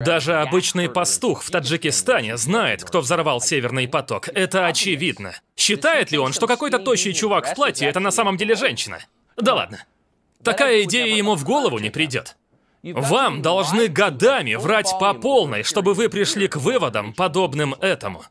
Даже обычный пастух в Таджикистане знает, кто взорвал Северный поток. Это очевидно. Считает ли он, что какой-то тощий чувак в платье — это на самом деле женщина? Да ладно. Такая идея ему в голову не придет. Вам должны годами врать по полной, чтобы вы пришли к выводам, подобным этому.